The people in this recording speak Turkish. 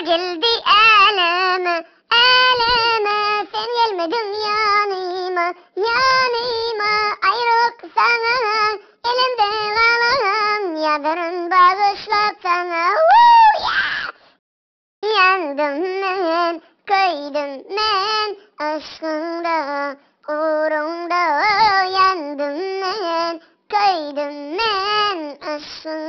geldi eleme eleme sen gelmedin yanıma yanıma ayrılık sana elimde kalan yarın bağışlatana yeah! yandım ben kıydım ben aşkında uğrunda yandım ben kıydım ben aşkında